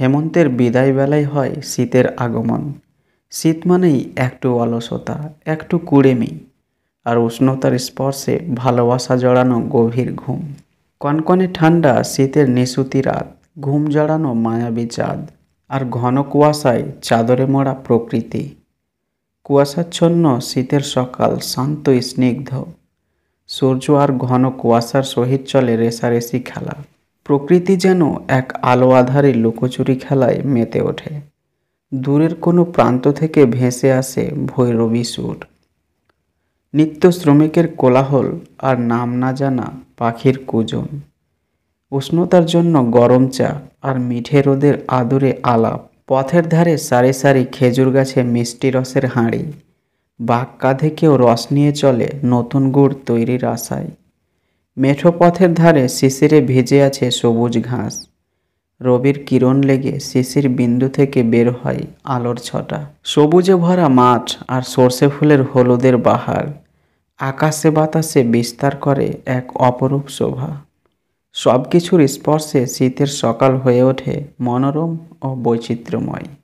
হেমন্তের বিদায়বেলাই হয় শীতের আগমন শীত মানেই একটু অলসতা একটু কুড়েমি আর উষ্ণতার স্পর্শে ভালোবাসা জড়ানো গভীর ঘুম কনকনে ঠান্ডা শীতের নিশুতি রাত ঘুম জড়ানো মায়াবী চাঁদ আর ঘন কুয়াশায় চাদরে মোড়া প্রকৃতি কুয়াশাচ্ছন্ন শীতের সকাল শান্ত স্নিগ্ধ সূর্য আর ঘন কুয়াশার সহিত চলে রেশারেশি খেলা প্রকৃতি যেন এক আলো আধারে লুকোচুরি খেলায় মেতে ওঠে দূরের কোনো প্রান্ত থেকে ভেসে আসে ভৈরবী সুর নিত্য শ্রমিকের কোলাহল আর নাম না জানা পাখির কুজন উষ্ণতার জন্য গরম চা আর মিঠে রোদের আদুরে আলাপ পথের ধারে সারি সারি খেজুর গাছে মিষ্টি রসের হাঁড়ি বাঘ কাঁধে কেউ রস নিয়ে চলে নতুন গুড় তৈরির আশায় মেঠো পথের ধারে শিশিরে ভেজে আছে সবুজ ঘাস রবির কিরণ লেগে শিশির বিন্দু থেকে বের হয় আলোর ছটা সবুজে ভরা মাঠ আর সর্ষে ফুলের হলুদের বাহার আকাশে বাতাসে বিস্তার করে এক অপরূপ শোভা সব কিছুর স্পর্শে শীতের সকাল হয়ে ওঠে মনোরম ও বৈচিত্র্যময়